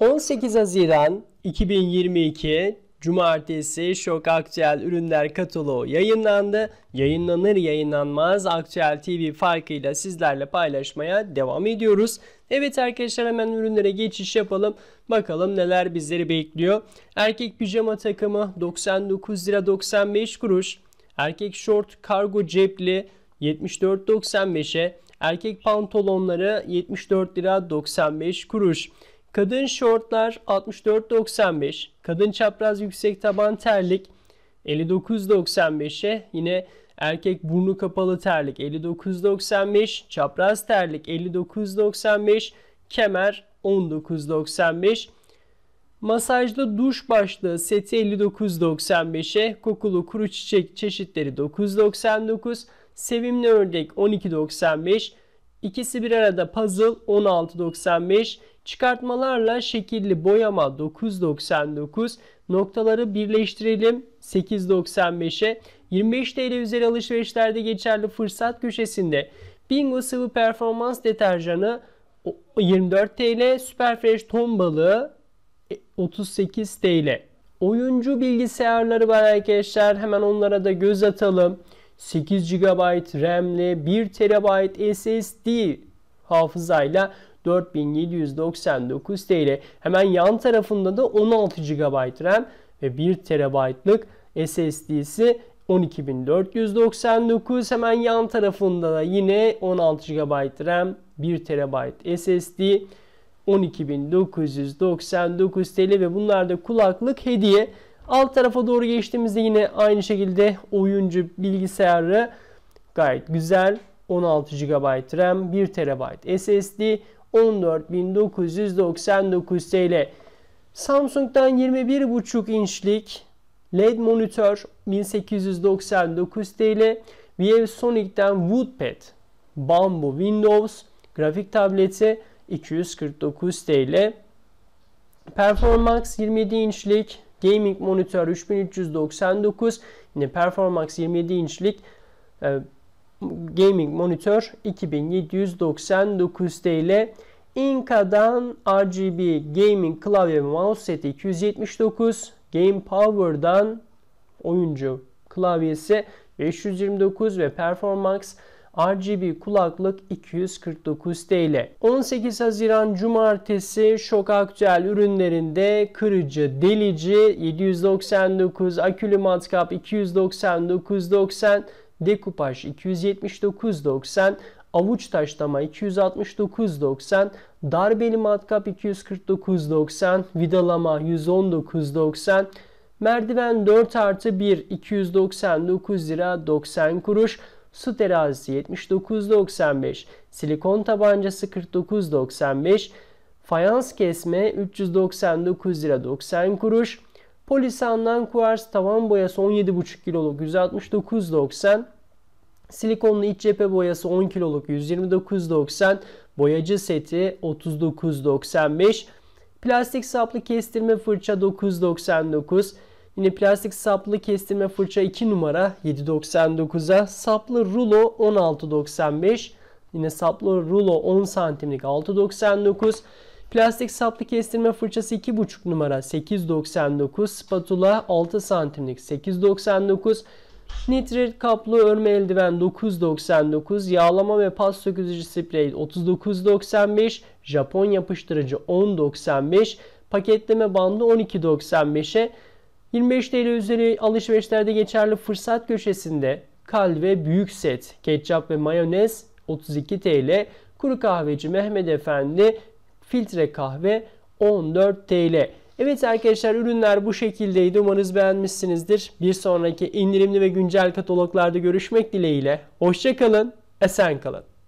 18 Haziran 2022 Cumartesi Şok Aktüel ürünler kataloğu yayınlandı. Yayınlanır yayınlanmaz Aktüel TV farkıyla sizlerle paylaşmaya devam ediyoruz. Evet arkadaşlar hemen ürünlere geçiş yapalım. Bakalım neler bizleri bekliyor. Erkek pijama takımı 99 lira 95 kuruş. Erkek şort kargo cepli 74.95'e. Erkek pantolonları 74 lira 95 kuruş. Kadın şortlar 64.95, kadın çapraz yüksek taban terlik 59.95'e, yine erkek burnu kapalı terlik 59.95, çapraz terlik 59.95, kemer 19.95. Masajlı duş başlığı seti 59.95'e, kokulu kuru çiçek çeşitleri 9.99, sevimli ördek 12.95, İkisi bir arada puzzle 16.95, Çıkartmalarla şekilli boyama 9.99 noktaları birleştirelim 8.95'e 25 TL üzeri alışverişlerde geçerli fırsat köşesinde Bingo sıvı performans deterjanı 24 TL, Superfresh ton balığı 38 e, TL. Oyuncu bilgisayarları var arkadaşlar. Hemen onlara da göz atalım. 8 GB RAM'li 1 TB SSD hafızayla 4799 TL. Hemen yan tarafında da 16 GB RAM ve 1 TB'lık SSD'si 12499 hemen yan tarafında da yine 16 GB RAM 1 TB SSD 12999 TL ve bunlar da kulaklık hediye. Alt tarafa doğru geçtiğimizde yine aynı şekilde oyuncu bilgisayarı gayet güzel 16 GB RAM, 1 TB SSD 14.999 TL. Samsung'dan 21.5 inçlik LED monitör 1899 TL. ViewSonic'ten Woodpad Bamboo Windows grafik tableti 249 TL. Performax 27 inçlik gaming monitör 3399 yine Performax 27 inçlik e, gaming monitör 2799 TL. Inca'dan RGB Gaming klavye ve mouse seti 279. Game Power'dan oyuncu klavyesi 529 ve Performax RGB kulaklık 249 TL. 18 Haziran Cumartesi Şok Aktüel ürünlerinde kırıcı, delici 799, akülü matkap 299.90 dekupaj 279.90, avuç taşlama 269.90, darbeli matkap 249.90, vidalama 119.90, merdiven 4 artı 1 299 lira 90 kuruş, su terazisi 79.95, silikon tabancası 49.95, fayans kesme 399 lira 90 kuruş, Polisandan kuvars tavan boyası 17,5 kiloluk 169,90. Silikonlu iç cephe boyası 10 kiloluk 129,90. Boyacı seti 39,95. Plastik saplı kestirme fırça 9,99. Yine plastik saplı kestirme fırça 2 numara 7.99'a. Saplı rulo 16.95. Yine saplı rulo 10 santimlik 6.99. Plastik saplı kestirme fırçası 2,5 numara 8,99. Spatula 6 santimlik 8,99. Nitrit kaplı örme eldiven 9.99, yağlama ve pas sökücü sprey 39.95, Japon yapıştırıcı 10.95, paketleme bandı 12.95'e 25 TL üzeri alışverişlerde geçerli fırsat köşesinde Kalve büyük set, ketçap ve mayonez 32 TL, kuru kahveci Mehmet Efendi filtre kahve 14 TL. Evet arkadaşlar ürünler bu şekildeydi. Umarız beğenmişsinizdir. Bir sonraki indirimli ve güncel kataloglarda görüşmek dileğiyle. Hoşçakalın, esen kalın.